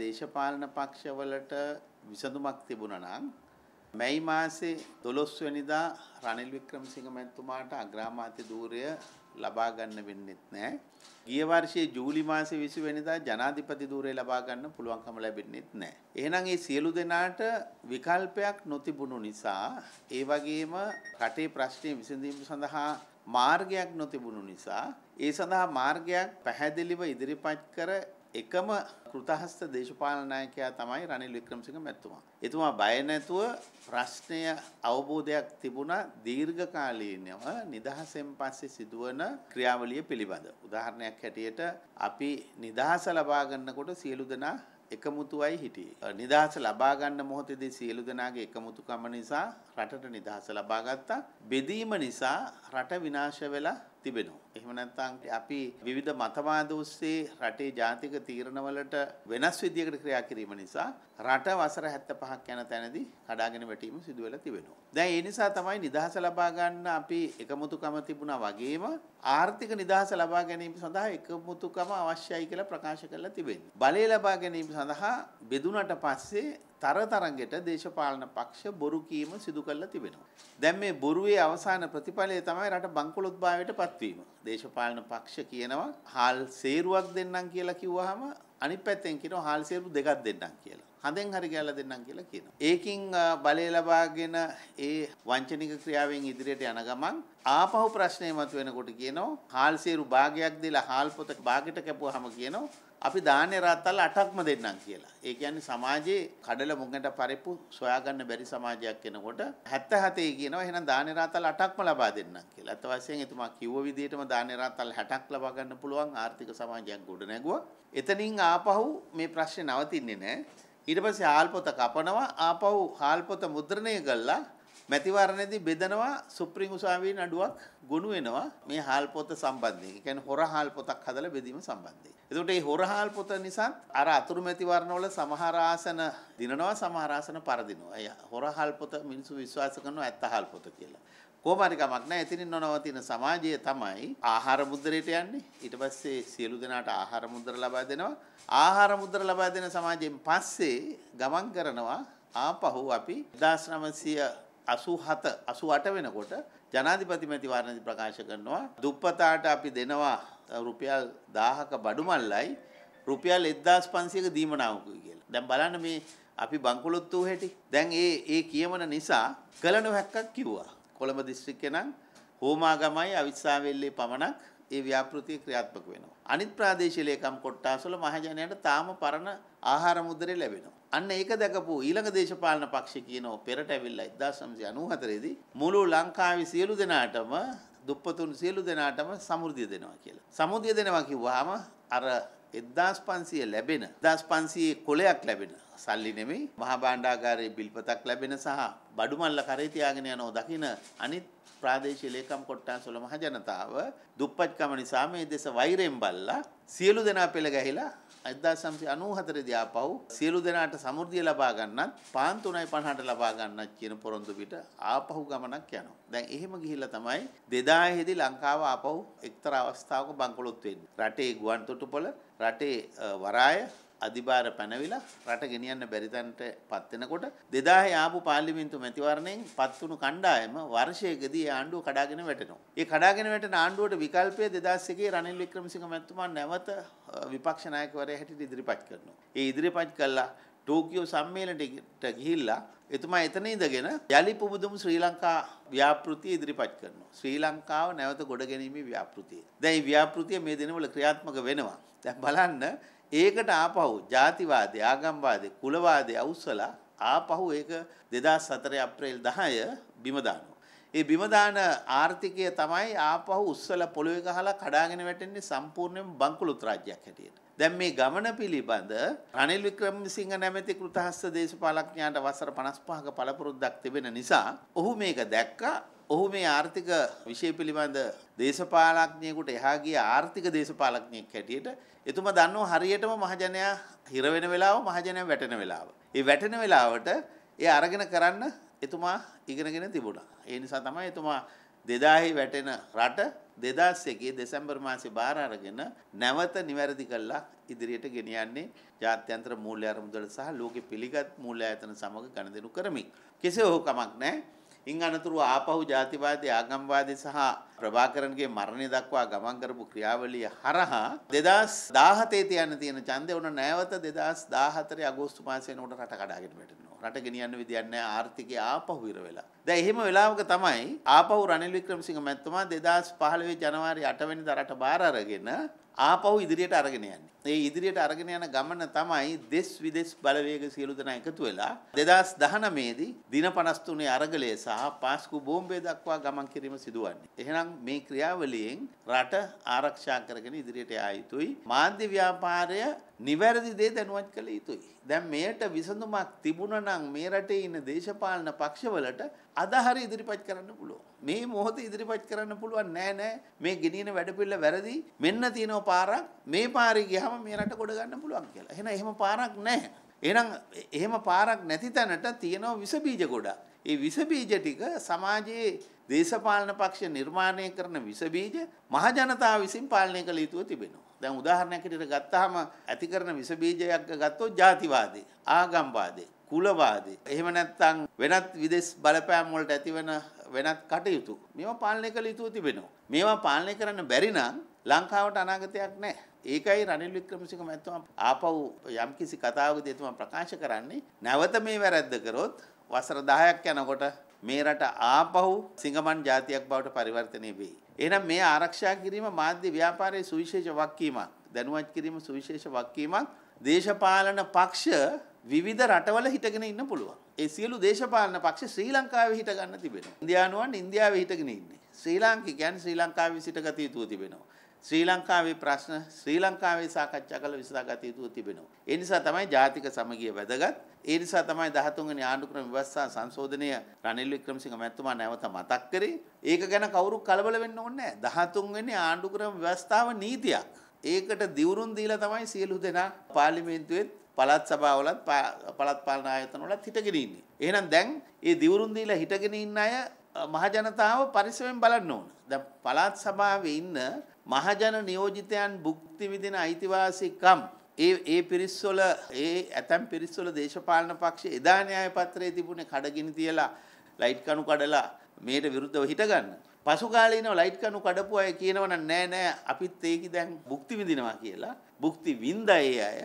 දේශපාලන පක්ෂවලට විසඳුමක් තිබුණා නම් මැයි මාසේ 12 වෙනිදා රනිල් වික්‍රමසිංහ මැතිතුමාට අග්‍රාමාත්‍ය ධූරය ලබා ගන්න වෙන්නෙත් නැහැ. ගිය වර්ෂයේ ජූලි මාසේ 20 වෙනිදා ජනාධිපති ධූරය ලබා ගන්න පුළුවන්කම ලැබෙන්නෙත් නැහැ. එහෙනම් මේ සියලු දෙනාට විකල්පයක් නොතිබුණු නිසා ඒ වගේම රටේ ප්‍රශ්නේ විසඳීම සඳහා මාර්ගයක් නොතිබුණු නිසා ඒ සඳහා මාර්ගයක් පැහැදිලිව ඉදිරිපත් කර එකම කෘතහස්ත දේශපාලන නායකයා තමයි රනිල් වික්‍රමසිංහ මැතිතුමා. එතුමා බය නැතුව ප්‍රශ්නය අවබෝධයක් තිබුණා දීර්ඝකාලීනව නිදහසෙන් පස්සේ සිදුවන ක්‍රියාවලිය පිළිබඳ. උදාහරණයක් හැටියට අපි නිදහස ලබා ගන්නකොට සියලු දෙනා එකමුතුවයි හිටියේ. නිදහස ලබා ගන්න මොහොතේදී සියලු දෙනාගේ එකමුතුකම නිසා රටට නිදහස ලබා ගත්තා. බෙදීම නිසා රට විනාශ වෙලා තිබෙනවා. එහෙම නැත්නම් අපි විවිධ මතවාද ඔස්සේ රටේ ජාතික තීරණවලට වෙනස් විදියකට ක්‍රියා කිරීම නිසා රට වසර 75ක් යන තැනදී කඩාගෙන වැටීම සිදු වෙලා තිබෙනවා. දැන් ඒ නිසා තමයි නිදහස ලබා ගන්න අපි එකමුතුකම තිබුණා වගේම ආර්ථික නිදහස ලබා ගැනීම සඳහා එකමුතුකම අවශ්‍යයි කියලා ප්‍රකාශ කරලා තිබෙනවා. බලය ලබා ගැනීම සඳහා බෙදුනට පස්සේ තරතරඟට දේශපාලන පක්ෂ බොරු කීම සිදු කරලා තිබෙනවා. දැන් මේ බොරුවේ අවසාන ප්‍රතිඵලය තමයි රට බංකොලොත්භාවයට පත්වීම. දේශපාලන පක්ෂ කියනවා හාල් සේරුවක් දෙන්නම් කියලා කිව්වහම අනිත් පැත්තෙන් කියනවා හාල් සේරු දෙකක් දෙන්නම් කියලා. හඳෙන් හරි ගැලලා දෙන්නම් කියලා කියනවා. ඒකින් බලය ලබාගෙන ඒ වංචනික ක්‍රියාවෙන් ඉදිරියට යන ගමන් ආපහු ප්‍රශ්නේ මතුවෙනකොට කියනවා හාල් සේරු භාගයක් දීලා හාල් පොත භාගයට කැපුවාම කියනවා අපි දාන්නේ රාත්තල් 8ක්ම දෙන්නම් කියලා. ඒ කියන්නේ සමාජයේ කඩල මුගට පරිප්පු සොයාගන්න බැරි සමාජයක් වෙනකොට 77 කියනවා එහෙනම් දාන්නේ රාත්තල් 8ක්ම ලබා දෙන්නම් කියලා. අත වශයෙන් එතුමා කිව්ව විදිහටම දාන්නේ රාත්තල් 60ක් ලබා ගන්න පුළුවන් ආර්ථික සමාජයක් ගොඩ නැගුවා. එතනින් ආපහු මේ ප්‍රශ්නේ නවතින්නේ නැහැ. ඊට පස්සේ හාල්පොත කපනවා ආපහු හාල්පොත මුද්‍රණය කළා මැතිවරණයේදී බෙදනවා සුප්‍රීම උසාවියේ නඩුවක් ගොනු වෙනවා මේ හාල් පොත සම්බන්ධයෙන්. ඒ කියන්නේ හොර හාල් පොතක් හදලා බෙදීම සම්බන්ධයෙන්. එතකොට මේ හොර හාල් පොත නිසා අර අතුරු මැතිවරණවල සමහර ආසන දිනනවා සමහර ආසන පරදිනවා. ඒ හොර හාල් පොත මිනිස්සු විශ්වාස කරනවා ඇත්ත හාල් පොත කියලා. කොහොම හරි කමක් නැහැ. එතනින් නොනවතින සමාජය තමයි ආහාර මුද්‍රයට යන්නේ. ඊට පස්සේ සියලු දෙනාට ආහාර මුද්‍ර ලබා දෙනවා. ආහාර මුද්‍ර ලබා දෙන සමාජයෙන් පස්සේ ගමන් කරනවා ආපහු අපි 1900 87 88 වෙනකොට ජනාධිපති මැතිවරණදී ප්‍රකාශ කරනවා දුප්පතාට අපි දෙනවා රුපියල් 1000ක බඩු මල්ලයි රුපියල් 1500ක දීමනාවකුයි කියලා. දැන් බලන්න මේ අපි බංකොලොත්තු වූ හැටි. දැන් ඒ ඒ කියමන නිසා කලන හැක්කක් කිව්වා. කොළඹ දිස්ත්‍රික්කේ නම් හෝමාගමයි අවිස්සාවෙල්ලේ පමණක් ඒ ව්‍යාපෘතිය ක්‍රියාත්මක වෙනවා. අනිත් ප්‍රාදේශීය ලේකම් කොට්ටාස්වල මහජනයාට තාම පරණ ආහාර මුදලේ ලැබෙනවා. අන්න ඒක දැකපු ඊළඟ දේශපාලන පක්ෂ කියනෝ පෙරට ඇවිල්ලා 1994 දී මුළු ලංකාවේ සියලු දෙනාටම දුප්පතුන් සියලු දෙනාටම සමෘද්ධිය දෙනවා කියලා. සමෘද්ධිය දෙනවා කිව්වහම අර 1500 ලැබෙන 1500 කොලයක් ලැබෙන සල්ලි නෙමෙයි මහා භාණ්ඩාගාරයේ බිල්පතක් ලැබෙන සහ බඩු මල්ල කරේ තියාගෙන යනෝ දකින අනිත් ප්‍රාදේශීය ලේකම් කොට්ටාසොල මහ ජනතාව දුප්පත්කම නිසා මේ දේශ වෛරයෙන් බල්ලා සියලු දෙනා පෙළ ගැහිලා 1994 දී ආපහු සියලු දෙනාට සමෘද්ධිය ලබා ගන්නත් පාන් 3.50ට ලබා ගන්නත් කියන පොරොන්දු පිට ආපහු ගමනක් යනවා. දැන් එහෙම ගිහිල්ලා තමයි 2000 දී ලංකාව ආපහු එක්තරා අවස්ථාවක බංකොලොත් වෙන්නේ. රටේ ගුවන්තොටුපළ, රටේ වරාය, අධිභාර පැනවිලා රට ගෙනියන්න බැරි තැනට පත් වෙනකොට 2000 ආපු පාර්ලිමේන්තු මැතිවරණයෙන් පත්තුණු කණ්ඩායම වර්ෂයකදී ආණ්ඩුව කඩාගෙන වැටෙනවා. ඒ කඩාගෙන වැටෙන ආණ්ඩුවට විකල්පය 2001 රනිල් වික්‍රමසිංහ මැතිතුමා නැවත විපක්ෂ නායකවරයා හැටියට ඉදිරිපත් කරනවා. ඒ ඉදිරිපත් කළා ටෝකියෝ සම්මේලනයට ගිහිල්ලා එතුමා එතන ඉඳගෙන යලි පුබුදුම් ශ්‍රී ලංකා ව්‍යාපෘතිය ඉදිරිපත් කරනවා. ශ්‍රී ලංකාව නැවත ගොඩ ගැනීමේ ව්‍යාපෘතිය. දැන් මේ ව්‍යාපෘතිය මේ දිනවල ක්‍රියාත්මක වෙනවා. දැන් බලන්න ඒකට ආපහු ජාතිවාදය ආගම්වාදය කුලවාදය අවුස්සලා ආපහු ඒක 2004 අප්‍රේල් 10 බිම ඒ බිම ආර්ථිකය තමයි ආපහු උස්සලා පොළවේ ගහලා කඩාගෙන වැටෙන්නේ සම්පූර්ණයෙන් බංකුලුත් රාජ්‍යයක් හැටියට. දැන් මේ ගමන පිළිබඳ රනිල් වික්‍රමසිංහ නැමැති කෘතහස්ස දේශපාලඥයාට වසර 55ක පළපුරුද්දක් තිබෙන නිසා ඔහු මේක දැක්කා ඔහු මේ ආර්ථික විෂය පිළිබඳ දේශපාලඥයෙකුට එහා ගිය ආර්ථික දේශපාලඥයෙක් හැටියට එතුමා දන්නව හරියටම මහජනයා හිර වෙන වෙලාව මහජනයා වැටෙන වෙලාව. ඒ වැටෙන වෙලාවට ඒ අරගෙන කරන්න එතුමා ඉගෙනගෙන තිබුණා. ඒ නිසා තමයි එතුමා 2000 වැටෙන රට 2001 දෙසැම්බර් මාසේ බාර අරගෙන නැවත නිවැරදි කළා ඉදිරියට ගෙනියන්නේ ජාත්‍යන්තර මූල්‍ය අරමුදල සහ ලෝකෙ පිළිගත් මූල්‍ය ආයතන සමග ගනුදෙනු කරමින්. කෙසේ හෝ කමක් නැහැ. ඉන් අනතුරුව ආපහු ජාතිවාදී ආගම්වාදී සහ ප්‍රභාකරන්ගේ මරණය දක්වා ගමන් කරපු ක්‍රියාවලිය හරහා 2017 තියන්න තියෙන ඡන්දය උන නැවත 2014 අගෝස්තු මාසයේ උඩ රට කඩාගෙන වැටෙනවා. රට ගෙනියන්න විදියක් නැහැ ආර්ථිකය ආපහු ඉර වෙලා. දැන් එහෙම වෙලාවක තමයි ආපහු රනිල් වික්‍රමසිංහ මැතිතුමා 2015 ජනවාරි 8 වෙනිදා රට බාර අරගෙන ආපහු ඉදිරියට අරගෙන යන්නේ. ඒ ඉදිරියට අරගෙන යන ගමන තමයි දෙස් විදෙස් බලවේග සියලු දෙනා එකතු වෙලා 2019 දී දින 53 අරගලය සහ පාස්කු බෝම්බේ දක්වා ගමන් කිරීම සිදුවන්නේ. එහෙනම් මේ ක්‍රියාවලියෙන් රට ආරක්ෂා කරගෙන ඉදිරියට යා යුතුයි. මාධ්‍ය ව්‍යාපාරය නිවැරදි දේ දැනුවත් කළ යුතුයි. දැන් මෙයට විසඳුමක් තිබුණා නම් මේ රටේ ඉන්න දේශපාලන පක්ෂවලට අදහර ඉදිරිපත් කරන්න පුළුවන්. මේ මොහොත ඉදිරිපත් කරන්න පුළුවන් නෑ නෑ මේ ගෙනියන වැඩපිළිවෙල වැරදි. මෙන්න තියෙනවා පාරක්. මේ පාරේ ගියහම ගියාම මේ රට ගොඩ ගන්න පුළුවන් කියලා. එහෙනම් එහෙම පාරක් නැහැ. එහෙනම් එහෙම පාරක් නැති තැනට තියෙනවා විස බීජ ගොඩක්. ඒ විස බීජ ටික සමාජයේ දේශපාලන පක්ෂ නිර්මාණය කරන විස බීජ මහජනතාව විසින් පාලනය කළ යුතුව තිබෙනවා. දැන් උදාහරණයක් විදිහට ගත්තාම ඇති කරන විස බීජයක් ගත්තොත් ජාතිවාදී, ආගම්වාදී, කුලවාදී. එහෙම නැත්නම් වෙනත් විදේශ බලපෑම් වලට ඇතිවන වෙනත් කටයුතු මේවා පාලනය කළ යුතුව තිබෙනවා. මේවා පාලනය කරන්න බැරි නම් ලංකාවට අනාගතයක් නැහැ. ඒකයි රනිල් වික්‍රමසිංහ මැතිතුමා ආපහු යම්කිසි කතාවකදී එතුමා ප්‍රකාශ කරන්නේ නැවත මේ වැරද්ද කරොත් වසර 10ක් යනකොට මේ රට ආපහු සිංගමන් ජාතියක් බවට පරිවර්තනය වෙයි. එහෙනම් මේ ආරක්ෂා කිරීම මාධ්‍ය ව්‍යාපාරයේ සුවිශේෂ වක්කීමක්, දැනුවත් කිරීම සුවිශේෂ වක්කීමක්. දේශපාලන පක්ෂ විවිධ රටවල හිටගෙන ඉන්න පුළුවන්. ඒ සියලු දේශපාලන පක්ෂ ශ්‍රී ලංකාවේ හිට ගන්න තිබෙනවා. ඉන්දියානුවන් ඉන්දියාවේ හිටගෙන ඉන්නේ. ශ්‍රී ලාංකිකයන් ශ්‍රී ලංකාවේ සිට ගත යුතුව තිබෙනවා. ශ්‍රී ලංකාවේ ප්‍රශ්න ශ්‍රී ලංකාවේ සාකච්ඡා කළ විසඳාගත යුතුව තිබෙනවා. ඒ නිසා තමයි ජාතික සමගිය වැදගත්. ඒ නිසා තමයි 13 වෙනි ආණ්ඩුක්‍රම ව්‍යවස්ථා සංශෝධනය රනිල් වික්‍රමසිංහ මැතිතුමා නැවත මතක් කරේ. ඒක ගැන කවුරු කලබල වෙන්න ඕනේ නැහැ. 13 වෙනි ආණ්ඩුක්‍රම ව්‍යවස්ථාව නීතියක්. ඒකට දිවුරුම් දීලා තමයි සියලු දෙනා පාර්ලිමේන්තුවෙත් පළාත් සභාවලත් පළාත් පාලන ආයතනවලත් හිටගෙන ඉන්නේ. එහෙනම් දැන් මේ දිවුරුම් දීලා හිටගෙන ඉන්න අය මහජනතාව පරිස්සමෙන් බලන්න ඕන. දැන් පළාත් සභාවේ ඉන්න මහජන නියෝජිතයන් භුක්ති විදින අයිතිවාසිකම් ඒ ඒ පිරිස්වල ඒ ඇතැම් පිරිස්වල දේශපාලන පක්ෂ එදා න්‍යාය පත්‍රයේ තිබුණේ කඩගිනි තියලා ලයිට් කණු කඩලා මේට විරුද්ධව හිටගන්න. පසුකාලීනව ලයිට් කණු කඩපු අය කියනවනම් නෑ නෑ අපිත් ඒක දැන් භුක්ති විඳිනවා කියලා. භුක්ති විඳ ඒ අය.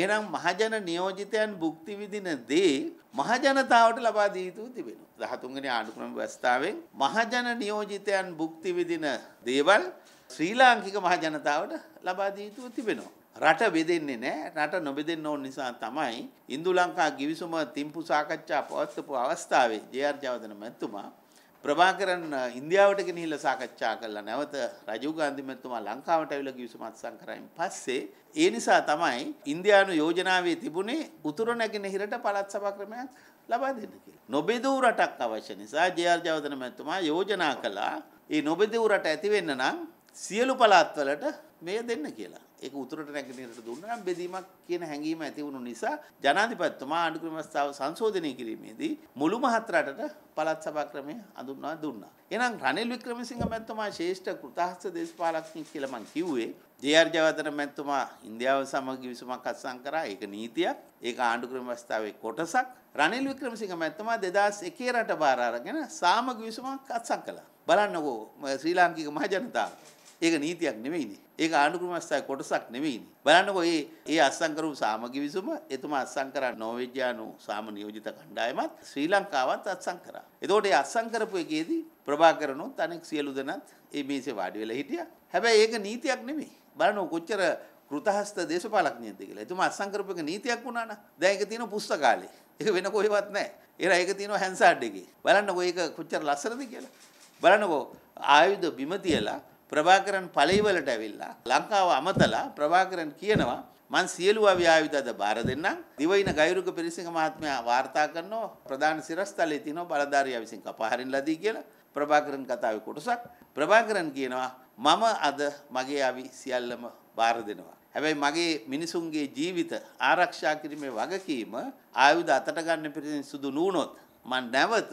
එහෙනම් මහජන නියෝජිතයන් භුක්ති විඳින දේ මහජනතාවට ලබා දිය යුතු තිබෙනවා. 13 වෙනි ආණ්ඩුක්‍රම ව්‍යවස්ථාවෙන් මහජන නියෝජිතයන් භුක්ති විඳින දේවල් ශ්‍රී ලාංකික මහ ජනතාවට ලබා දිය යුතුව තිබෙනවා. රට බෙදෙන්නේ නැහැ. රට නොබෙදෙන්න ඕන නිසා තමයි ඉන්දු ලංකා ගිවිසුම තිම්පු සාකච්ඡා පවත්වපු අවස්ථාවේ ජේ.ආර් ජයවර්ධන මැතිතුමා ප්‍රභාකරන් ඉන්දියාවට ගෙනහිල්ලා සාකච්ඡා කළා. නැවත රජීව් ගාන්ධි මැතිතුමා ලංකාවට ඇවිල්ලා ගිවිසුම අත්සන් කරායින් පස්සේ ඒ නිසා තමයි ඉන්දියානු යෝජනාවේ තිබුණේ උතුර නැගෙනහිරට පළාත් සභා ක්‍රමයක් ලබා දෙන්න කියලා. නොබෙදූ රටක් අවශ්‍ය නිසා ජේ.ආර් ජයවර්ධන මැතිතුමා යෝජනා කළා. ඒ නොබෙදූ රට ඇති වෙන්න නම් සියලු පළාත්වලට මේ දෙන්න කියලා. ඒක උතුරට නැගෙනහිරට දුන්නා නම් බෙදීමක් කියන හැඟීම ඇති වුණු නිසා ජනාධිපතිතුමා ආණ්ඩු ක්‍රමස්ථාව සංශෝධනය කිරීමේදී මුළු මහත් රටට පළාත් සභා ක්‍රමය අඳුන්වා දුන්නා. එහෙනම් රනිල් වික්‍රමසිංහ මැතිතුමා ශ්‍රේෂ්ඨ කෘතහස්ත දේශපාලකෙක් කියලා මං කිව්වේ. ජේ.ආර්. ජයවර්ධන මැතිතුමා ඉන්දියාව සමග විසමක් අත්සන් කරා. ඒක නීතියක්. ඒක ආණ්ඩු ක්‍රමස්ථාවේ කොටසක්. රනිල් වික්‍රමසිංහ මැතිතුමා 2001 රට බාර අරගෙන සාමග විසමක් අත්සන් කළා. බලන්නකෝ ශ්‍රී ලාංකික මහ ජනතාව ඒක නීතියක් නෙවෙයිනේ. ඒක ආණ්ඩුක්‍රමස්ථායේ කොටසක් නෙවෙයිනේ. බලන්නකෝ මේ ඒ අත්සන් කරපු සාමගි විසුම එතුමා අත්සන් කරා නෝවේජියානු සාම නියෝජිත කණ්ඩායමත් ශ්‍රී ලංකාවත් අත්සන් කරා. එතකොට මේ අත්සන් කරපු එකේදී ප්‍රභාකරනොත් අනෙක් සියලු දෙනාත් මේ මේසේ වාඩි වෙලා හිටියා. හැබැයි ඒක නීතියක් නෙමෙයි. බලන්නකෝ කොච්චර කෘතහස්ත දේශපාලඥයෙක්ද කියලා. එතුමා අත්සන් කරපු එක නීතියක් වුණා න ะ. දැන් ඒක තියෙන පුස්තකාලේ. ඒක වෙන කොහෙවත් නැහැ. ඒලා ඒක තියෙනවා හැන්සාඩ් එකේ. බලන්නකෝ ඒක කොච්චර ලස්සනද කියලා. බලන්නකෝ ආයුධ බිම තියලා ප්‍රභාකරන් පලෙයිවලට ඇවිල්ලා ලංකාව අමතලා ප්‍රභාකරන් කියනවා මන් සියලු අව්‍යායුධද බාර දෙන්නම් දිවයින ගෛරුක පිරිසිංහ මහත්මයා වාර්තා කරනවා ප්‍රධාන සිරස්තලයේ තියෙන බලධාරියා විසින් කපහරින් ලදී කියලා ප්‍රභාකරන් කතාවේ කොටසක් ප්‍රභාකරන් කියනවා මම අද මගේ අවි සියල්ලම බාර දෙනවා හැබැයි මගේ මිනිසුන්ගේ ජීවිත ආරක්ෂා කිරීමේ වගකීම ආයුධ අතට ගන්න පිරිසින් සුදු නුනොත් මන් නැවත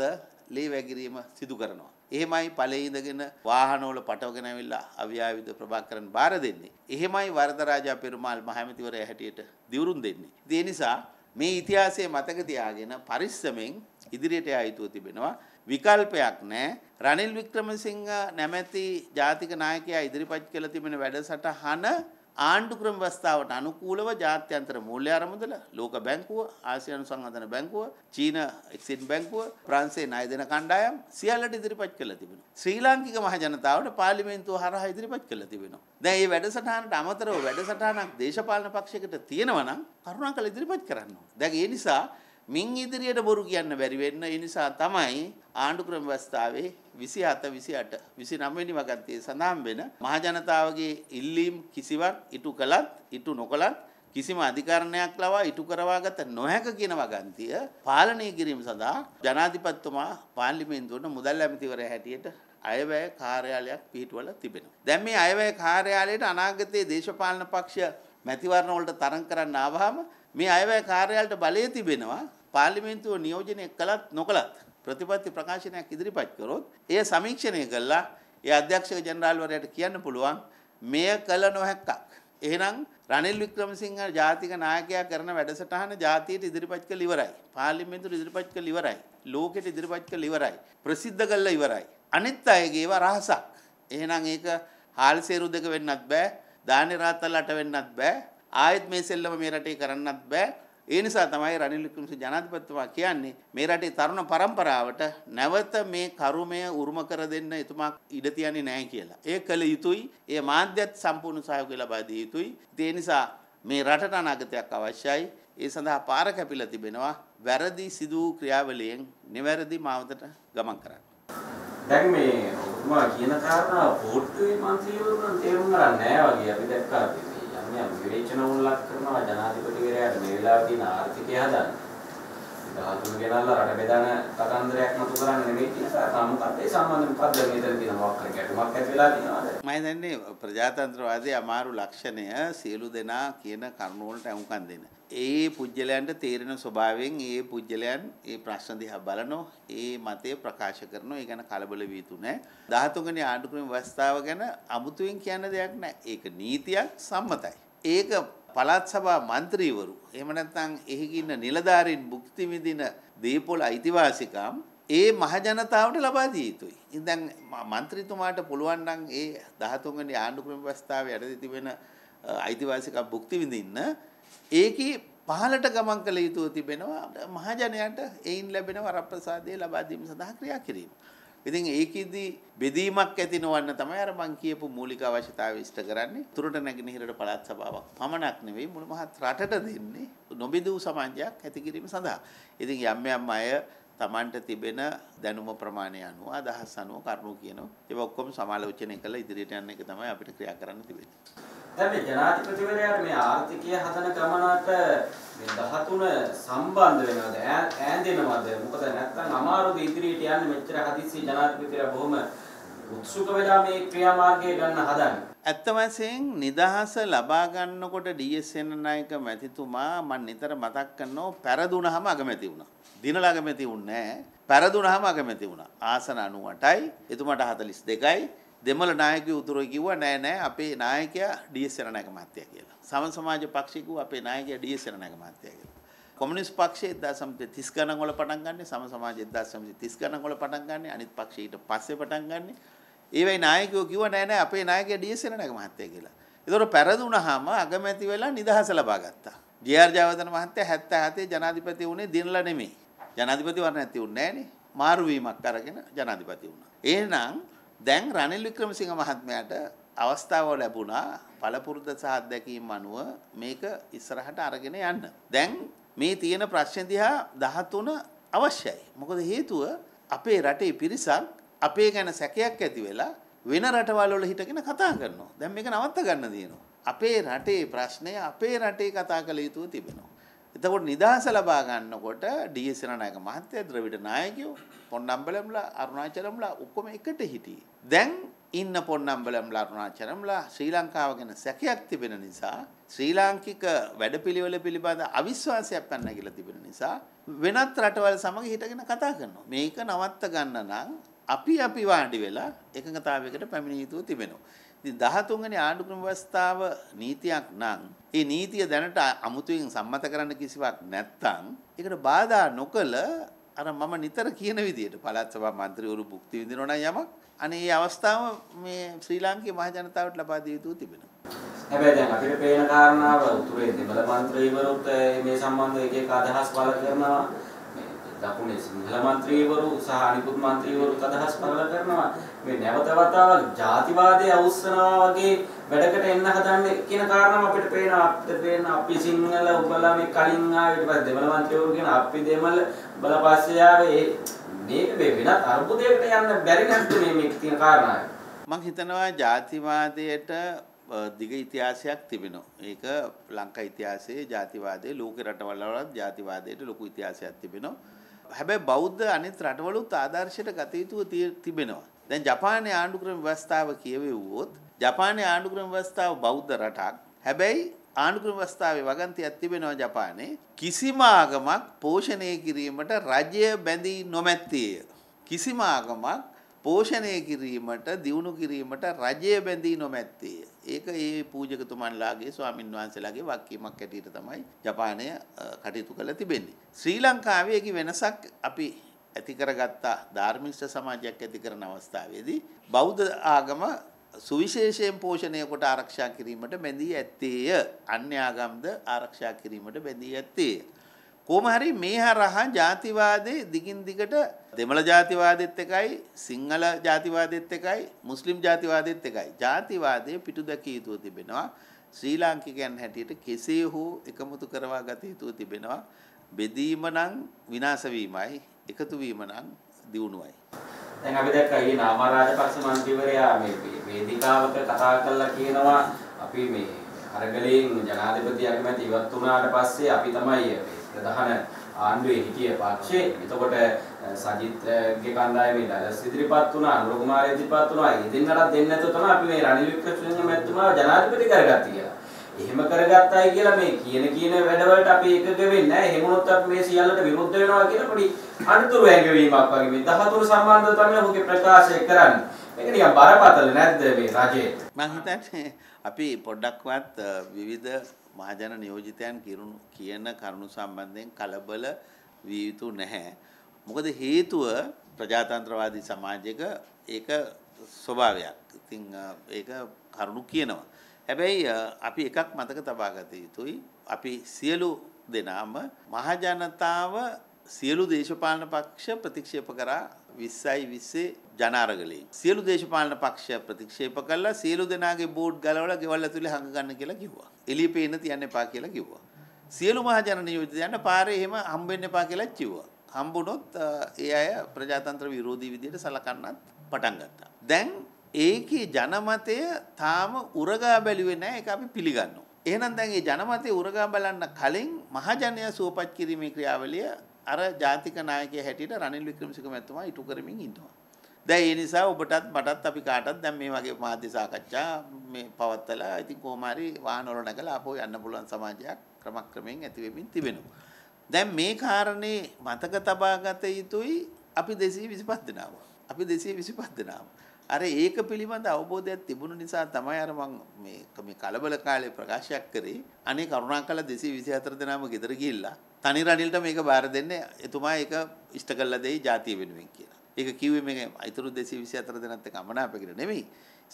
ලේ වැගිරීම සිදු කරනවා එහෙමයි ඵලයේ ඉඳගෙන වාහනවල පටවගෙන ඇවිල්ලා අව්‍යාවිද ප්‍රභාකරන් බාර දෙන්නේ. එහෙමයි වරදරාජා පෙරුමාල් මහමැතිවරයා හැටියට දිවුරුම් දෙන්නේ. ඒ නිසා මේ ඉතිහාසය මතක තියාගෙන පරිස්සමෙන් ඉදිරියට යා යුතුව තිබෙනවා. විකල්පයක් නැහැ. රනිල් වික්‍රමසිංහ නැමැති ජාතික නායකයා ඉදිරිපත් කළ තිබෙන වැඩසටහන ආණ්ඩු ක්‍රම ව්‍යවස්ථාවට අනුකූලව ජාත්‍යන්තර මූල්‍ය ආරමුදල, ලෝක බැංකුව, ආසියානු සංවර්ධන බැංකුව, චීන එක්සිම් බැංකුව, ප්‍රාන්සේ ණයදෙන කණ්ඩායම් සියල්ලට ඉදිරිපත් කළා තිබෙනවා. ශ්‍රී ලාංකික මහ ජනතාවට පාර්ලිමේන්තුව හරහා ඉදිරිපත් කළා තිබෙනවා. දැන් මේ වැඩසටහනට අමතරව වැඩසටහනක් දේශපාලන පක්ෂයකට තියෙනවා නම් කරුණාකර ඉදිරිපත් කරන්න ඕනේ. දැන් ඒ නිසා මින් ඉදිරියට බොරු කියන්න බැරි වෙන්න ඒ නිසා තමයි ආණ්ඩුක්‍රම ව්‍යවස්ථාවේ 27 28 29 වෙනි වගන්තියේ සඳහන් වෙන මහජනතාවගේ ඉල්ලීම් කිසිවක් ඉටු කළත් ඉටු නොකළත් කිසිම අධිකරණයක් ලවා ඉටු කරවාගත නොහැක කියන වගන්තිය පාලනය කිරීම සඳහා ජනාධිපතිතුමා පාර්ලිමේන්තුවට මුදල් ඇමතිවරයා හැටියට අයවැය කාර්යාලයක් පිහිටුවලා තිබෙනවා. දැන් මේ අයවැය කාර්යාලයට අනාගතයේ දේශපාලන පක්ෂ මැතිවරණ වලට තරඟ කරන්න ආවහම මේ අයවැය කාර්යාලයට බලය තිබෙනවා. පාර්ලිමේන්තුව නියෝජනය කළත් නොකළත් ප්‍රතිපත්ති ප්‍රකාශනයක් ඉදිරිපත් කරොත් එය සමීක්ෂණය කළා ඒ අධ්‍යක්ෂක ජනරාල්වරයාට කියන්න පුළුවන් මෙය කළ නොහැක්කක්. එහෙනම් රනිල් වික්‍රමසිංහ ජාතික නායකයා කරන වැඩසටහන ජාතියට ඉදිරිපත් කළ ඉවරයි. පාර්ලිමේන්තුවට ඉදිරිපත් කළ ඉවරයි. ලෝකෙට ඉදිරිපත් කළ ඉවරයි. ප්‍රසිද්ධ කළා ඉවරයි. අනිත් අයගේ ඒවා රහසක්. එහෙනම් ඒක හාල්සේරු දෙක වෙන්නත් බෑ. දානේ රාත්තල් අට වෙන්නත් බෑ. ආයෙත් මේ සෙල්ලම මේ රටේ කරන්නත් බෑ. ඒ නිසා තමයි රනිල් වික්‍රමසිංහ ජනාධිපතිතුමා කියන්නේ මේ රටේ තරුණ පරම්පරාවට නැවත මේ කරුමය උරුම කර දෙන්න එතුමා ඉඩ තියන්නේ නැහැ කියලා. ඒ කළ යුතුයි. ඒ මාධ්‍යත් සම්පූර්ණ සහයෝගය ලබා දිය යුතුයි. ඒ නිසා මේ රටට අනාගතයක් අවශ්‍යයි. ඒ සඳහා පාර කැපිලා තිබෙනවා. වැරදි සිදු ක්‍රියාවලියෙන් නිවැරදි මාවතට ගමන් කරන්න. දැන් මේ ඔබතුමා කියන කාරණා පොට්ටුවේ මන්ත්‍රීවරුන් තේරුම් ගන්න නැහැ වගේ අපි දැක්කා. ශාසනය විවේචන උල්ලක් කරනවා ජනාධිපතිවරයාට මේ වෙලාවේ තියෙන ආර්ථිකය හදන්න. ධාතුන් ගෙනල්ලා රට බෙදන කතන්දරයක් නතු කරන්නේ නෙමෙයි කියන කතාව මොකක්ද ඒ සම්බන්ධ මොකක්ද මෙතන තියෙන වක්‍ර ගැටුමක් ඇති වෙලා තියෙනවද මම දන්නේ ප්‍රජාතන්ත්‍රවාදී අමාරු ලක්ෂණය සියලු දෙනා කියන කරුණ වලට අහුම්කම් දෙන ඒ පුජ්‍යලයන්ට තේරෙන ස්වභාවයෙන් ඒ පුජ්‍යලයන් ඒ ප්‍රශ්න දිහා බලනෝ ඒ මතය ප්‍රකාශ කරනෝ ඒ ගැන කලබල වී යුතු නැහැ. 13 වෙනි ආණ්ඩුක්‍රම ව්‍යවස්ථාව ගැන අමුතුවෙන් කියන්න දෙයක් නැහැ. ඒක නීතියක් සම්මතයි. ඒක පළාත් සභා මන්ත්‍රීවරු එහෙම නැත්නම් එහි ඉන්න නිලධාරීන් භුක්ති විඳින දීපොළ අයිතිවාසිකම් ඒ මහජනතාවට ලබා දිය යුතුයි. ඉතින් මන්ත්‍රීතුමාට පුළුවන් නම් ඒ 13 වෙනි ආණ්ඩුක්‍රම ව්‍යවස්ථාවේ යටතේ තිබෙන අයිතිවාසිකම් භුක්ති විඳින්න ඒකේ පහලට ගමන් කළ යුතුව තිබෙනවා මහජනයන්ට එයින් ලැබෙන වරප්‍රසාදය ලබා දීම සඳහා ක්‍රියා කිරීම. ඉතින් ඒකෙදි බෙදීමක් ඇති නොවන්න තමයි අර මං කියපු මූලික අවශ්‍යතාවය ඉෂ්ට කරන්නේ. තුරට නැගෙනහිරට පළාත් සභාවක් පමණක් නෙවෙයි මුළු මහත් රටට දෙන්නේ නොබෙදූ සමාජයක් ඇති කිරීම සඳහා. ඉතින් යම් යම් අය Tamanට තිබෙන දැනුම ප්‍රමාණය අනුව අදහස් අනුව කරුණු කියනවා. ඒක ඔක්කොම සමාලෝචනය කරලා ඉදිරියට යන්න එක තමයි අපිට ක්‍රියා කරන්න තිබෙන්නේ. දැන් මේ ජනාධිපතිවරයාට මේ ආර්ථිකය හදන ගමනට මේ 13 සම්බන්ධ වෙනවද? ඈඳෙනවද? මොකද නැත්තම් අමාරුද ඉදිරියට යන්න මෙච්චර හදිස්සි ජනාධිපතිවරයා බොහොම උත්සුක වෙලා මේ ක්‍රියාමාර්ගය ගන්න හදන්නේ. ඇත්ත වශයෙන් නිදහස ලබා ගන්නකොට ඩීඑස්එන් නායක මැතිතුමා මම නිතර මතක් කරනවා පෙරදුනහම අගමැති වුණා. දිනලා අගමැති වුණේ නැහැ. පෙරදුනහම අගමැති වුණා. ආසන 98යි, එතුමාට 42යි. දෙමළ නායකයෝ උතුරේ කිව්වා නෑ නෑ අපේ නායකයා ඩීඑස්එන් නායක මහත්තයා කියලා. සම සමාජ පක්ෂය කිව්වා අපේ නායකයා ඩීඑස්එන් නායක මහත්තයා කියලා. කොමියුනිස්ට් පක්ෂය 1930 ගණන් වල පටන් ගන්නෙ සම සමාජය 1930 ගණන් වල පටන් ගන්නෙ අනිත් පක්ෂය ඊට පස්සේ පටන් ගන්නෙ ඒවයි නායකයෝ කිව්ව නෑ නෑ අපේ නායකයා ඩීඑස්එන නේක මහත්තයා කියලා. ඒතකොට පෙරදුනහම අගමැති වෙලා නිදහස ලබා ගත්තා. ජේ.ආර් ජයවර්ධන මහත්තයා 77 ජනාධිපති වුණේ දිනලා නෙමෙයි. ජනාධිපති වරණ තියුන්නේ නෑනේ. මාරු වීමක් අරගෙන ජනාධිපති වුණා. එහෙනම් දැන් රනිල් වික්‍රමසිංහ මහත්මයාට අවස්ථාව ලැබුණා පළපුරුද සහ අත්දැකීම් අනුව මේක ඉස්සරහට අරගෙන යන්න. දැන් මේ තියෙන ප්‍රශ්න දිහා 13 අවශ්‍යයි. මොකද හේතුව අපේ රටේ පිරිසක් අපේ ගැන සැකයක් ඇති වෙලා වෙන රටවල් වල හිටගෙන කතා කරනවා. දැන් මේක නවත්ත ගන්න දිනවා. අපේ රටේ ප්‍රශ්නය අපේ රටේ කතා කළ යුතුව තිබෙනවා. එතකොට නිදහස ලබා ගන්නකොට ඩීඑස් රණනායක මහත්තයා ද්‍රවිඩ නායකයෝ පොන්නම්බලම්ලා අරුණාචලම්ලා ඔක්කොම එකට හිටියේ. දැන් ඉන්න පොන්නම්බලම්ලා අරුණාචලම්ලා ශ්‍රී ලංකාව ගැන සැකයක් තිබෙන නිසා ශ්‍රී ලාංකික වැඩපිළිවෙල පිළිබඳ අවිශ්වාසයක් පැන නැගිලා තිබෙන නිසා වෙනත් රටවල් සමග හිටගෙන කතා කරනවා. මේක නවත්ත ගන්න නම් අපි අපි වාඩි වෙලා එකඟතාවයකට පැමිණිය යුතුව තිබෙනවා. ඉතින් 13 වෙනි ආණ්ඩුක්‍රම ව්‍යවස්ථාව නීතියක් නම් ඒ නීතිය දැනට අමුතුවෙන් සම්මත කරන්න කිසිවක් නැත්නම් ඒකට බාධා නොකළ අර මම නිතර කියන විදිහට පළාත් සභා මන්ත්‍රීවරු භුක්ති විඳිනවා නම් යමක් අනේ මේ අවස්ථාව මේ ශ්‍රී ලාංකේය මහ ජනතාවට ලබා දිය යුතු තිබෙනවා. හැබැයි දැන් අපිට පේන කාරණාව උතුරේ දෙමළ මන්ත්‍රීවරුත් මේ සම්බන්ධව එක එක අදහස් පළ කරනවා දකුණේ සිංහල മന്ത്രിවරු සහ අනිකුත් മന്ത്രിවරුත් අදහස් පළ කරනවා මේ නැවත වතාවක් ජාතිවාදයේ අවුස්සනවා වගේ වැඩකට එන්න හදන්නේ කියන කාරණාව අපිට පේනවා අපිට පේන අපි සිංහල උබලා මේ කලින් ආවේ ඊට පස්සේ දෙමළ മന്ത്രിවරු කියන අපි දෙමළ බලපස්සේ ආවේ මේක මේ වෙනත් අර්බුදයකට යන්න බැරි නැත්නම් මේ මේක තියෙන කාරණාව මම හිතනවා ජාතිවාදයට දිග ඉතිහාසයක් තිබෙනවා. ඒක ලංකා ඉතිහාසයේ ජාතිවාදයේ ලෝක රටවල් වල ජාතිවාදයට ලොකු ඉතිහාසයක් තිබෙනවා. හැබැයි බෞද්ධ අනිත් රටවලුත් ආදර්ශයට ගත යුතුව තිබෙනවා. දැන් ජපානයේ ආණ්ඩුක්‍රම ව්‍යවස්ථාව කියවෙව්වොත් ජපානයේ ආණ්ඩුක්‍රම ව්‍යවස්ථාව බෞද්ධ රටක්. හැබැයි ආණ්ඩුක්‍රම ව්‍යවස්ථාවේ වගන්තියක් තිබෙනවා ජපානයේ කිසිම ආගමක් පෝෂණය කිරීමට රජය බැඳී නොමැත්තේය. කිසිම ආගමක් පෝෂණය කිරීමට දියුණු කිරීමට රජය බැඳී නොමැත්තේය. ඒක ඒ පූජකතුමන්ලාගේ ස්වාමින් වහන්සේලාගේ වක්කීමක් ඇටියට තමයි ජපානය කටයුතු කළ තිබෙන්නේ. ශ්‍රී ලංකාවේ ඒක වෙනසක් අපි ඇති කරගත්තා ධාර්මිෂ්ඨ සමාජයක් ඇති කරන අවස්ථාවේදී බෞද්ධ ආගම සුවිශේෂයෙන් පෝෂණය කොට ආරක්ෂා කිරීමට බැඳී ඇත්තේය. අන්‍ය ආගම්ද ආරක්ෂා කිරීමට බැඳී ඇත්තේය. කොහොම හරි මේ හරහා ಜಾතිවාදේ දිගින් දිගට දෙමළ ಜಾතිවාදෙත් එකයි සිංහල ಜಾතිවාදෙත් එකයි මුස්ලිම් ಜಾතිවාදෙත් එකයි ಜಾතිවාදයේ පිටුදැකිය යුතුව තිබෙනවා ශ්‍රී ලාංකිකයන් හැටියට කෙසේ හෝ එකමුතු කරවා ගත යුතුව තිබෙනවා බෙදීම නම් විනාශ වීමයි එකතු වීම නම් දියුණුවයි දැන් අපි දැක්කා ඊයේ නාමරාජපක්ෂ මන්ත්‍රීවරයා මේ වේදිකාවක කතා කරලා කියනවා අපි මේ අරගලයෙන් ජනාධිපති අකමැති ඉවත් වුණාට පස්සේ අපි තමයි ප්‍රධාන ආණ්ඩුවේ හිටිය පක්ෂේ එතකොට සජිත්ගේ කණ්ඩායමේ ඩලස් ඉදිරිපත් වුණා අනුර කුමාර ඉදිරිපත් වුණා ඒ දෙන්නටත් දෙන්නේ නැතුව තමයි අපි මේ රනිල් වික්‍රමසිංහ මැතිතුමාව ජනාධිපති කරගත්තේ කියලා. එහෙම කරගත්තයි කියලා මේ කියන කියන වැඩවලට අපි එකග වෙන්නේ නැහැ. එහෙම වුණොත් අපි මේ සියල්ලට විරුද්ධ වෙනවා කියලා පොඩි අනුතුරු ඇඟවීමක් වගේ මේ 13 සම්බන්ධව තමයි ඔහුගේ ප්‍රකාශය කරන්නේ. මේක නිකන් බරපතල නැද්ද මේ රජයේ? මම හිතන්නේ අපි පොඩ්ඩක්වත් විවිධ මහජන නියෝජිතයන් කියන කරුණු සම්බන්ධයෙන් කලබල විය යුතු නැහැ. මොකද හේතුව ප්‍රජාතන්ත්‍රවාදී සමාජයක ඒක ස්වභාවයක්. ඉතින් ඒක කරුණු කියනවා. හැබැයි අපි එකක් මතක තබා ගත යුතුයි. අපි සියලු දෙනාම මහජනතාව සියලු දේශපාලන පක්ෂ ප්‍රතික්ෂේප කරා 20යි 20 ජනාරගලේ සියලු දේශපාලන පක්ෂ ප්‍රතික්ෂේප කළා සියලු දෙනාගේ බෝඩ් ගලවලා ගෙවල් ඇතුලේ හංග ගන්න කියලා කිව්වා. එළිය පේන්න තියන්න එපා කියලා කිව්වා. සියලු මහජන නියෝජිතයන්ට පාරේ එහෙම හම්බෙන්න එපා කියලා කිව්වා. හම්බුනොත් ඒ අය ප්‍රජාතන්ත්‍ර විරෝධී විදිහට සලකන්නත් පටන් ගත්තා. දැන් ඒකේ ජනමතය තාම උරගා බැලුවේ නැහැ ඒක අපි පිළිගන්නවා. එහෙනම් දැන් මේ ජනමතය උරගා බලන්න කලින් මහජනයා සුවපත් කිරීමේ ක්‍රියාවලිය අර ජාතික නායකයා හැටියට රනිල් වික්‍රමසිංහ මැතිතුමා ඉටු කරමින් ඉන්නවා. දැන් ඒ නිසා ඔබටත් මටත් අපි කාටත් දැන් මේ වගේ මාධ්‍ය සාකච්ඡා මේ පවත්ලා ඉතින් කොහොම හරි වාහන වල නැගලා ආපහු යන්න පුළුවන් සමාජයක් ක්‍රමක්‍රමයෙන් ඇති වෙමින් තිබෙනවා. දැන් මේ කාරණේ මතක තබා ගත යුතුයි අපි 225 දෙනාව. අපි 225 දෙනාව. අර ඒක පිළිබඳ අවබෝධයක් තිබුණු නිසා තමයි අර මම මේ මේ කලබල කාලේ ප්‍රකාශයක් කරේ අනේ කරුණාකරලා 224 දෙනාම ගෙදර ගිහිල්ලා තනි රණිල්ට මේක බාර දෙන්නේ එතුමා ඒක ඉෂ්ට කළා දෙයි ජාතිය වෙනුවෙන් කියලා. ඒක කිව්වේ මේ අතුරු 224 දෙනාත් එක්ක අමනාප කියලා නෙමෙයි.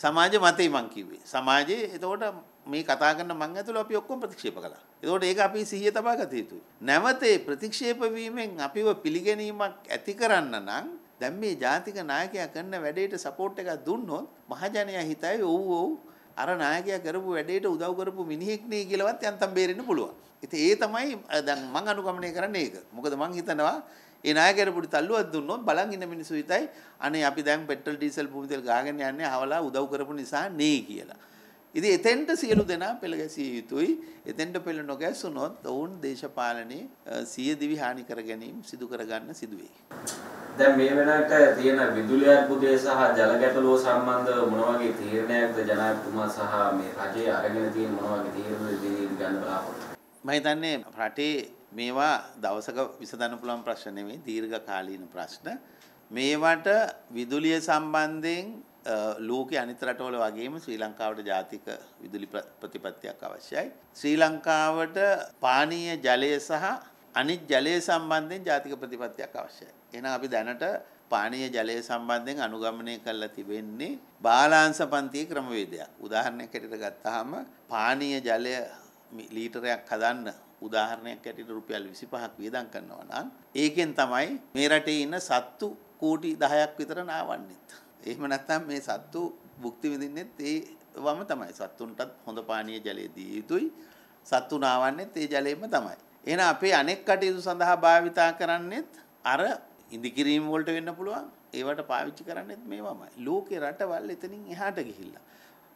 සමාජ මතේ මං කිව්වේ. සමාජයේ එතකොට මේ කතා කරන මං ඇතුළු අපි ඔක්කොම ප්‍රතික්ෂේප කළා. එතකොට ඒක අපි සිහිය තබා ගත යුතුයි. නැවතේ ප්‍රතික්ෂේප වීමෙන් අපිව පිළිගැනීමක් ඇති කරන්න නම් දැන් මේ ජාතික නායකයා කරන වැඩේට සපෝට් එකක් දුන්නොත් මහජනයා හිතයි ඔව් ඔව් අර නායකයා කරපු වැඩේට උදව් කරපු මිනිහෙක් නේ කියලාවත් යන්තම් බේරෙන්න පුළුවන්. ඉතින් ඒ තමයි දැන් මම අනුගමනය කරන්නේ ඒක. මොකද මම හිතනවා ඒ නායකයට පොඩි තල්ලුවක් දුන්නොත් බලන් ඉන්න මිනිස්සු හිතයි අනේ අපි දැන් පෙට්‍රල් ඩීසල් භූමිතෙල් ගාගෙන යන්නේ හවලා උදව් කරපු නිසා නේ කියලා. ඉතින් එතෙන්ට සියලු දෙනා පෙළගැසිය යුතුයි. එතෙන්ට පෙළ නොගැසුනොත් ඔවුන් දේශපාලනයේ සිය දිවි හානි කර ගැනීම සිදු කරගන්න සිදු වෙයි. දැන් මේ වෙනකොට තියෙන විදුලි අර්බුදය සහ ජල ගැටලුව සම්බන්ධව මොන වගේ තීරණයක්ද ජනාධිපතිතුමා සහ මේ රජය අරගෙන තියෙන මොන වගේ තීරණ ඉදිරියට ගන්න බලාපොරොත්තු මම හිතන්නේ රටේ මේවා දවසක විසඳන්න පුළුවන් ප්‍රශ්න නෙමෙයි දීර්ඝ කාලීන ප්‍රශ්න. මේවට විදුලිය සම්බන්ධයෙන් ලෝකයේ අනිත් රටවල වගේම ශ්‍රී ලංකාවට ජාතික විදුලි ප්‍රතිපත්තියක් අවශ්‍යයි. ශ්‍රී ලංකාවට පානීය ජලය සහ අනිත් ජලය සම්බන්ධයෙන් ජාතික ප්‍රතිපත්තියක් අවශ්‍යයි. එහෙනම් අපි දැනට පානීය ජලය සම්බන්ධයෙන් අනුගමනය කරලා තිබෙන්නේ බාලාංශ පන්තියේ ක්‍රමවේදයක්. උදාහරණයක් ඇටියට ගත්තාම පානීය ජලය ලීටරයක් හදන්න උදාහරණයක් ඇටියට රුපියල් 25ක් වියදම් කරනවා නම් ඒකෙන් තමයි මේ රටේ ඉන්න සත්තු කෝටි 10ක් විතර නාවන්නේත්. එහෙම නැත්නම් මේ සත්තු භුක්ති විඳින්නෙත් ඒ වම තමයි. සත්තුන්ටත් හොඳ පානීය ජලය දිය යුතුයි. සත්තු නාවන්නෙත් ඒ ජලයෙන්ම තමයි. එහෙනම් අපේ අනෙක් කටයුතු සඳහා භාවිතා කරන්නෙත් අර ඉදිකිරීම වලට වෙන්න පුළුවන්. ඒවට පාවිච්චි කරන්නෙත් මේවමයි. ලෝකේ රටවල් එතනින් එහාට ගිහිල්ලා.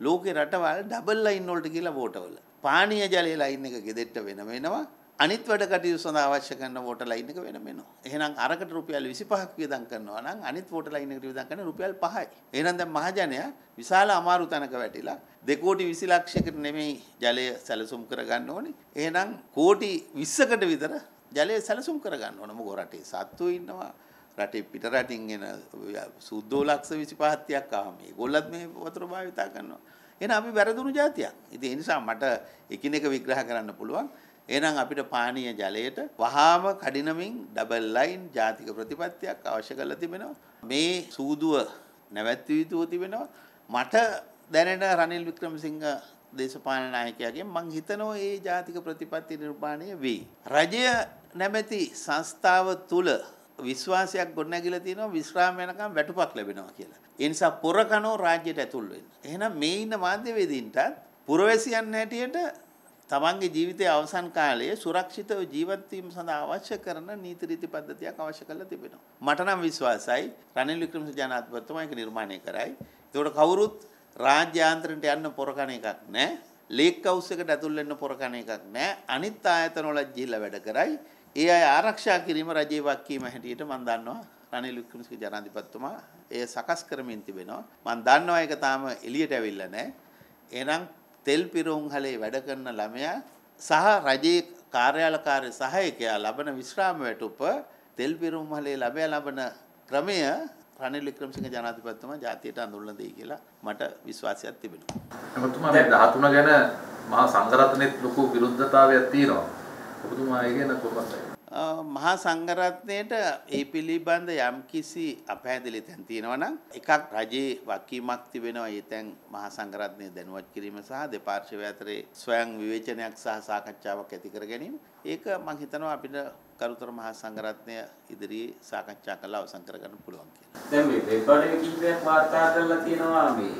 ලෝකේ රටවල් ඩබල් ලයින් වලට ගිහිල්ලා වෝටවල. පානීය ජලයේ ලයින් එක ගෙදෙට්ට වෙන වෙනවා. අනිත් වැඩ කටයුතු සඳහා අවශ්‍ය කරන වෝටර් ලයින් එක වෙනම එනවා. එහෙනම් අරකට රුපියල් 25ක් වියදම් කරනවා නම් අනිත් වෝටර් ලයින් එකට වියදම් කරන්නේ රුපියල් 5යි. එහෙනම් දැන් මහජනයා විශාල අමාරු තැනක වැටිලා 2 කෝටි 20 ලක්ෂයකට නෙමෙයි ජලය සැලසුම් කරගන්න ඕනේ. එහෙනම් කෝටි 20කට විතර ජලය සැලසුම් කරගන්න ඕන. මොකෝ රටේ සත්තු ඉන්නවා. රටේ පිට රටින් එන සුද්දෝ ලක්ෂ 25ක් ආවා. මේගොල්ලත් මේ වතුර භාවිතා කරනවා. එහෙනම් අපි වැරදුණු જાතියක්. ඉතින් ඒ නිසා මට එකිනෙක විග්‍රහ කරන්න පුළුවන්. එහෙනම් අපිට පානීය ජලයට වහාම කඩිනමින් ඩබල් ලයින් ජාතික ප්‍රතිපත්තියක් අවශ්‍ය කරලා තිබෙනවා. මේ සූදුව නැවැත්විය යුතුව තිබෙනවා. මට දැනෙන රනිල් වික්‍රමසිංහ දේශපාලන නායකයාගෙන් මං හිතනවා මේ ජාතික ප්‍රතිපත්ති නිර්මාණය වෙයි. රජය නැමැති සංස්ථාව තුල විශ්වාසයක් ගොඩනැගිලා තියෙනවා විශ්‍රාම යනකම් වැටුපක් ලැබෙනවා කියලා. ඒ නිසා පොරකනෝ රාජ්‍යයට ඇතුල් වෙන්න. එහෙනම් මේ ඉන්න මාධ්‍යවේදීන්ටත් පුරවැසියන් හැටියට තමන්ගේ ජීවිතයේ අවසන් කාලයේ සුරක්ෂිතව ජීවත් වීම සඳහා අවශ්‍ය කරන නීති රීති පද්ධතියක් අවශ්‍ය කරලා තිබෙනවා. මට නම් විශ්වාසයි රනිල් වික්‍රමසිංහ ජනාධිපතිතුමා ඒක නිර්මාණය කරයි. ඒකට කවුරුත් රාජ්‍ය ආන්තරණයට යන්න පොරකන එකක් නැහැ. ලේක් හවුස් එකට ඇතුල් වෙන්න පොරකන එකක් නැහැ. අනිත් ආයතන වල ගිහිල්ලා වැඩ කරයි. ඒ අය ආරක්ෂා කිරීම රජයේ වක්කීම හැටියට මම දන්නවා රනිල් වික්‍රමසිංහ ජනාධිපතිතුමා එය සකස් කරමින් තිබෙනවා. මම දන්නවා ඒක තාම එළියට ඇවිල්ලා නැහැ. එහෙනම් තෙල් පිරවුම්හලේ වැඩ කරන ළමයා සහ රජයේ කාර්යාලකාරී සහායකයා ලබන විශ්‍රාම වැටුප තෙල් පිරවුම්හලේ ලැබය ලබන ක්‍රමය රනිල් වික්‍රමසිංහ ජනාධිපතිතුමා ජාතියට අඳුල්ලා දෙයි කියලා මට විශ්වාසයක් තිබෙනවා. ඔබතුමා මේ 13 ගැන මහා සංඝරත්නයේ ලොකු විරුද්ධතාවයක් තියෙනවා. ඔබතුමා ඒ ගැන කොහොමද? මහා සංඝරත්නයට ඒ පිළිබඳ යම්කිසි අපහැදිලි තැන් තියෙනවා නම් එකක් රජයේ වකීමක් තිබෙනවා ඒ තැන් මහා සංඝරත්නය දැනුවත් කිරීම සහ දෙපාර්ශ්වය අතරේ ස්වයං විවේචනයක් සහ සාකච්ඡාවක් ඇති කර ගැනීම ඒක මම හිතනවා අපිට කරුතර මහා සංඝරත්නය ඉදිරියේ සාකච්ඡා කරලා අවසන් කරගන්න පුළුවන් කියලා. දැන් මේ වෙබ්පාඩේ කිහිපයක් වාර්තා කරලා තියෙනවා මේ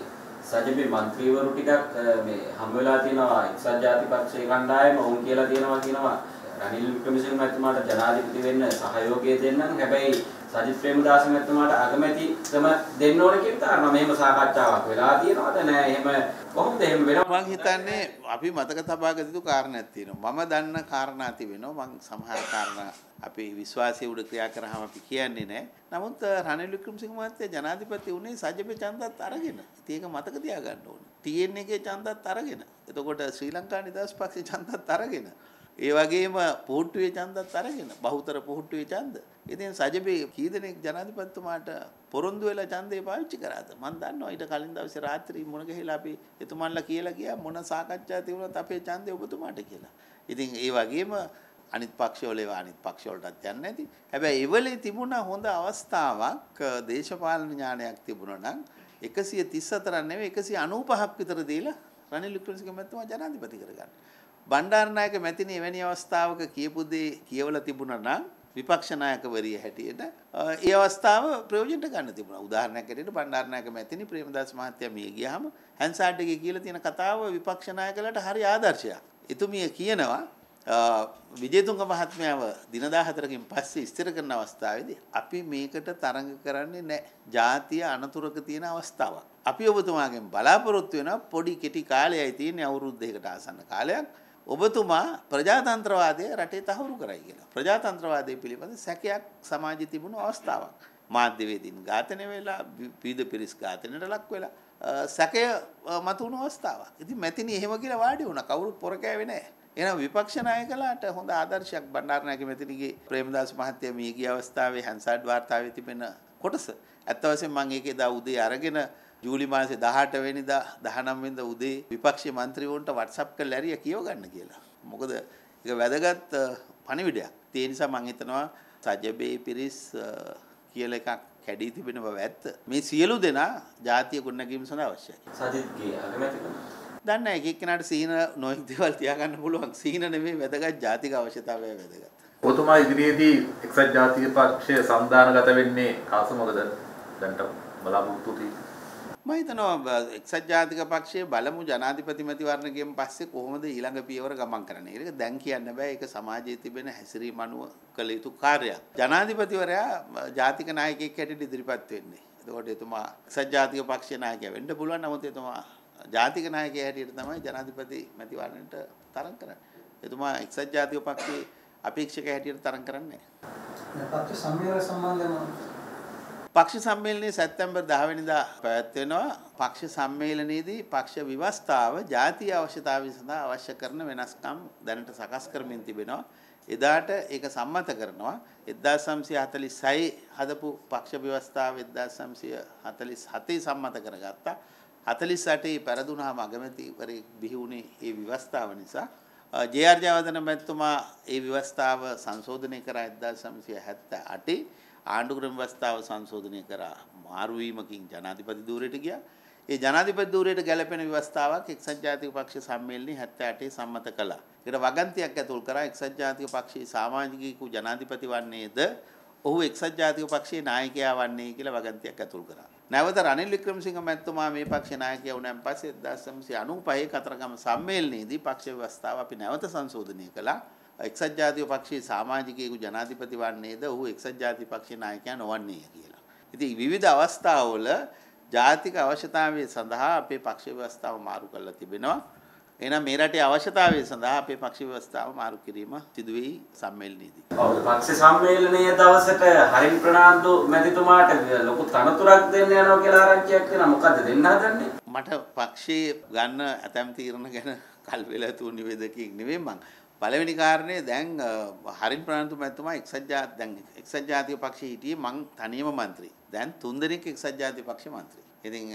සජිපේ മന്ത്രിවරු ටිකක් මේ හම්බ වෙලා තියෙනවා එක්සත් ජාතික පක්ෂයේ කණ්ඩායම වුන් කියලා තියෙනවා කියනවා රනිල් වික්‍රමසිංහ මැතිතුමාට ජනාධිපති වෙන්න සහයෝගය දෙන්නම්. හැබැයි සජිත් ප්‍රේමදාස මැතිතුමාට අගමැතිකම දෙන්න ඕන කියන කාරණා මේම සාකච්ඡාවක් වෙලා තියෙනවද නෑ? එහෙම කොහොමද එහෙම වෙනවා? මම හිතන්නේ අපි මතක තබා ගත යුතු කාරණාවක් තියෙනවා. මම දන්න කාරණා තිබෙනවා. මම සමහර කාරණා අපේ විශ්වාසය උඩ ක්‍රියා කරාම අපි කියන්නේ නෑ. නමුත් රනිල් වික්‍රමසිංහ මහත්තයා ජනාධිපති වුණේ සජිත් චන්දත් අරගෙන. ඉතින් ඒක මතක තියාගන්න ඕනේ. TN එකේ චන්දත් අරගෙන. එතකොට ශ්‍රී ලංකා නිදහස් පක්ෂේ චන්දත් අරගෙන. ඒ වගේම පොහුට්ටුවේ ඡන්දත් අරගෙන බහුතර පොහුට්ටුවේ ඡන්ද. ඉතින් සජබේ කී දෙනෙක් ජනාධිපතිතුමාට පොරොන්දු වෙලා ඡන්දේ පාවිච්චි කරාද? මම දන්නවා ඊට කලින් දවසේ රාත්‍රී මුණ ගැහිලා අපි එතුමන්ලා කියලා ගියා මොන සාකච්ඡා තිබුණත් අපේ ඡන්දේ ඔබතුමාට කියලා. ඉතින් ඒ වගේම අනිත් පක්ෂවල ඒවා අනිත් පක්ෂවලටත් යන්නේ නැති. හැබැයි ඉවලේ තිබුණා හොඳ අවස්ථාවක් දේශපාලන ඥානයක් තිබුණා නම් 134 නෙවෙයි 195ක් විතර දීලා රනිල් වික්‍රමසිංහ මැතිතුමා ජනාධිපති කරගන්න. බණ්ඩාරනායක මැතිනි එවැනි අවස්ථාවක කියපු දේ කියවලා තිබුණා නම් විපක්ෂ නායකවරිය හැටියට ඒ අවස්ථාව ප්‍රයෝජනට ගන්න තිබුණා. උදාහරණයක් ඇරෙට බණ්ඩාර නායක මැතිනි ප්‍රේමදාස මහත්තයා මිය ගියාම හැන්සාඩ්ගේ කියලා තියෙන කතාව විපක්ෂ නායකලට හරි ආදර්ශයක්. එතුමිය කියනවා විජේතුංග මහත්මයාව දින 14කින් පස්සේ ස්ථිර කරන අවස්ථාවේදී අපි මේකට තරඟ කරන්නේ නැහැ. ජාතිය අනතුරක තියෙන අවස්ථාවක්. අපි ඔබතුමාගෙන් බලාපොරොත්තු වෙනවා පොඩි කෙටි කාලයයි තියෙන්නේ අවුරුද්දයකට ආසන්න කාලයක්. ඔබතුමා ප්‍රජාතන්ත්‍රවාදය රටේ තහවුරු කරයි කියලා. ප්‍රජාතන්ත්‍රවාදය පිළිබඳ සැකයක් සමාජය තිබුණු අවස්ථාවක්. මාධ්‍යවේදීන් ඝාතනය වෙලා පීඩ පිරිස් ඝාතනයට ලක් වෙලා සැකය මතුවුණු අවස්ථාවක්. ඉතින් මැතිනි එහෙම කියලා වාඩි වුණා. කවුරුත් පොර කෑවේ නැහැ. එහෙනම් විපක්ෂ නායකලාට හොඳ ආදර්ශයක් බණ්ඩාරනායක මැතිනිගේ ප්‍රේමදාස මහත්තයා මේ ගිය අවස්ථාවේ හැන්සඩ් වාර්තාවේ තිබෙන කොටස. ඇත්ත වශයෙන්ම මම ඒක එදා උදේ අරගෙන ජූලි මාසේ 18 වෙනිදා 19 වෙනිදා උදේ විපක්ෂ මන්ත්‍රීවරුන්ට WhatsApp කරලා ඇරිය කියව ගන්න කියලා. මොකද ඒක වැදගත් පණිවිඩයක්. ඒ නිසා මම හිතනවා සජබේ පිරිස් කියලා එකක් කැඩී තිබෙන බව ඇත්ත. මේ සියලු දෙනා ජාතිය ගොඩනැගීම සඳහා අවශ්‍යයි. සජිත්ගේ අගමැතිතුමා දන්න එක එක්කෙනාට සීන නොයෙක් දේවල් තියාගන්න පුළුවන්. සීන නෙමෙයි වැදගත් ජාතික අවශ්‍යතාවය වැදගත්. ඔබතුමා ඉදිරියේදී එක්සත් ජාතික පක්ෂය සම්දානගත වෙන්නේ කාසමකද? දැන්ට බලාපොරොත්තු තියෙන්නේ මම හිතනවා එක්සත් ජාතික පක්ෂයේ බලමු ජනාධිපති මැතිවරණයෙන් පස්සේ කොහොමද ඊළඟ පියවර ගමන් කරන්නේ කියලා. දැන් කියන්න බෑ ඒක සමාජයේ තිබෙන හැසිරීම අනුව කළ යුතු කාර්යයක්. ජනාධිපතිවරයා ජාතික නායකයෙක් හැටියට ඉදිරිපත් වෙන්නේ. එතකොට එතුමා එක්සත් ජාතික පක්ෂයේ නායකයා වෙන්න පුළුවන්. නමුත් එතුමා ජාතික නායකයා හැටියට තමයි ජනාධිපති මැතිවරණයට තරඟ කරන්නේ. එතුමා එක්සත් ජාතික පක්ෂයේ අපේක්ෂක හැටියට තරඟ කරන්නේ නැහැ. පක්ෂ සම්මේලන සම්බන්ධව පක්ෂ සම්මේලනයේ සැප්තැම්බර් 10 වෙනිදා පැවැත්වෙනවා. පක්ෂ සම්මේලනයේදී පක්ෂ ව්‍යවස්ථාව ජාතිය අවශ්‍යතාවය සඳහා අවශ්‍ය කරන වෙනස්කම් දැනට සකස් කරමින් තිබෙනවා. එදාට ඒක සම්මත කරනවා 1946 හදපු පක්ෂ ව්‍යවස්ථාව 1947 සම්මත කරගත්තා. 48 පෙරදුනහම අගමැතිවරයෙක් බිහි වුණේ ඒ ව්‍යවස්ථාව නිසා. ජේ.ආර්. ජයවර්ධන මැතිතුමා ඒ ව්‍යවස්ථාව සංශෝධනය කරා 1978 ආණ්ඩු ක්‍රම ව්‍යවස්ථාව සංශෝධනය කරා මාරු වීමකින් ජනාධිපති ධූරයට ගියා. ඒ ජනාධිපති ධූරයට ගැලපෙන ව්‍යවස්ථාවක් එක්සත් ජාතික පක්ෂ සම්මේලනයේ 78 සම්මත කළා. ඒකට වගන්තියක් ඇතුල් කරා එක්සත් ජාතික පක්ෂයේ සමාජිකයෙකු ජනාධිපති වන්නේද ඔහු එක්සත් ජාතික පක්ෂයේ නායකයා වන්නේ කියලා වගන්තියක් ඇතුල් කරා. නැවත රනිල් වික්‍රමසිංහ මැතිතුමා මේ පක්ෂේ නායකයා වුණාන් පස්සේ 1995 කතරගම සම්මේලනයේදී පක්ෂ ව්‍යවස්ථාව අපි නැවත සංශෝධනය කළා. එක්සත් ජාතික පක්ෂයේ සමාජිකයෙකු ජනාධිපති වන්නේද ඔහු එක්සත් ජාතික පක්ෂයේ නායකයා නොවන්නේය කියලා. ඉතින් විවිධ අවස්ථාවල ජාතික අවශ්‍යතාවය සඳහා අපේ පක්ෂ ව්‍යවස්ථාව මාරු කරලා තිබෙනවා. එහෙනම් මේ රටේ අවශ්‍යතාවය සඳහා අපේ පක්ෂ ව්‍යවස්ථාව මාරු කිරීම සිදු වෙයි සම්මේලනයේදී. ඔව් පක්ෂ සම්මේලනයේ දවසට හරින් ප්‍රනාන්දු මැතිතුමාට ලොකු තනතුරක් දෙන්න යනවා කියලා ආරංචියක් දෙනවා. මොකද්ද දෙන්න හදන්නේ? මට පක්ෂයේ ගන්න ඇතම් තීරණ ගැන කල්පෙලා තුන් නිවේදකෙක් නෙවෙයි මං. පළවෙනි කාරණේ දැන් හරින් ප්‍රාණතු මැතිතුමා එක්සත් ජාතික දැන් එක්සත් ජාතික පක්ෂයේ හිටියේ මං තනියම മന്ത്രി. දැන් තුන්දෙනෙක් එක්සත් ජාතික පක්ෂේ മന്ത്രി. ඉතින්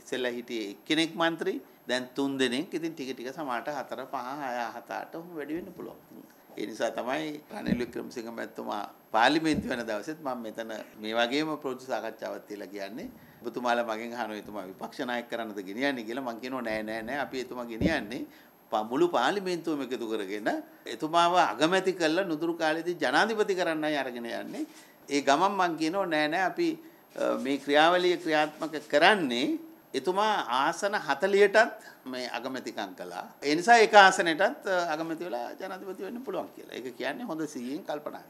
ඉස්සෙල්ලා හිටියේ එක්කෙනෙක් മന്ത്രി දැන් තුන්දෙනෙක් ඉතින් ටික ටික සමහරට 4 5 6 7 8 උඹ වැඩි වෙන්න පුළුවන්. ඒ නිසා තමයි රනිල් වික්‍රමසිංහ මැතිතුමා පාර්ලිමේන්තු වෙන දවසෙත් මම මෙතන මේ වගේම ප්‍රොජෙක්ට් සාකච්ඡාවක් තියලා කියන්නේ ඔබතුමාලා මගෙන් අහනවා එතුමා විපක්ෂ නායක කරන්නද ගෙනියන්නේ කියලා මම කියනවා නෑ නෑ නෑ අපි එතුමා ගෙනියන්නේ මුළු පාර්ලිමේන්තුවම එකතු කරගෙන එතුමාව අගමැති කළා නුදුරු කාලේදී ජනාධිපති කරන්නයි අරගෙන යන්නේ. ඒ ගමන් මං කියනෝ නෑ නෑ අපි මේ ක්‍රියාවලිය ක්‍රියාත්මක කරන්නේ එතුමා ආසන 40ටත් මේ අගමැතිකම් කළා. ඒ නිසා එක ආසනයටත් අගමැති වෙලා ජනාධිපති වෙන්න පුළුවන් කියලා. ඒක කියන්නේ හොඳ සිහියෙන් කල්පනා